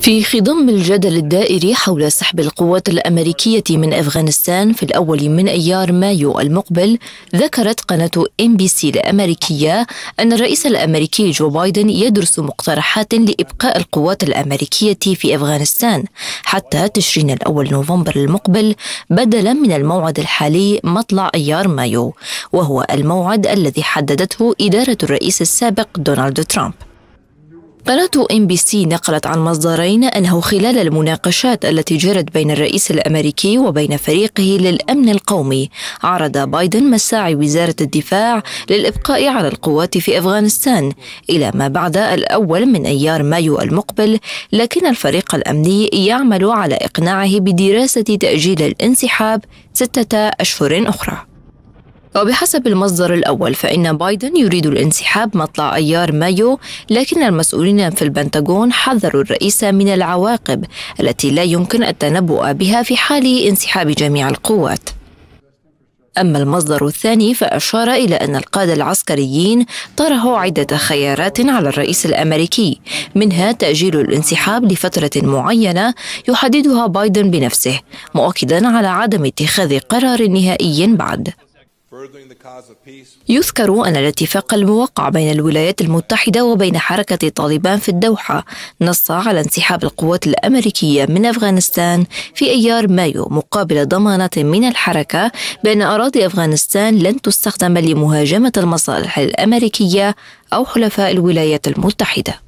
في خضم الجدل الدائري حول سحب القوات الأمريكية من أفغانستان في الأول من أيار مايو المقبل ذكرت قناة ام بي سي الأمريكية أن الرئيس الأمريكي جو بايدن يدرس مقترحات لإبقاء القوات الأمريكية في أفغانستان حتى تشرين الأول نوفمبر المقبل بدلا من الموعد الحالي مطلع أيار مايو وهو الموعد الذي حددته إدارة الرئيس السابق دونالد ترامب قناة ام بي سي نقلت عن مصدرين انه خلال المناقشات التي جرت بين الرئيس الامريكي وبين فريقه للامن القومي عرض بايدن مساعي وزارة الدفاع للابقاء على القوات في افغانستان الى ما بعد الاول من ايار مايو المقبل لكن الفريق الامني يعمل على اقناعه بدراسة تاجيل الانسحاب ستة اشهر اخرى وبحسب المصدر الأول فإن بايدن يريد الانسحاب مطلع أيار مايو لكن المسؤولين في البنتاغون حذروا الرئيس من العواقب التي لا يمكن التنبؤ بها في حال انسحاب جميع القوات أما المصدر الثاني فأشار إلى أن القادة العسكريين طرحوا عدة خيارات على الرئيس الأمريكي منها تأجيل الانسحاب لفترة معينة يحددها بايدن بنفسه مؤكدا على عدم اتخاذ قرار نهائي بعد يذكر أن الاتفاق الموقع بين الولايات المتحدة وبين حركة طالبان في الدوحة نص على انسحاب القوات الأمريكية من أفغانستان في أيار مايو مقابل ضمانات من الحركة بأن أراضي أفغانستان لن تستخدم لمهاجمة المصالح الأمريكية أو حلفاء الولايات المتحدة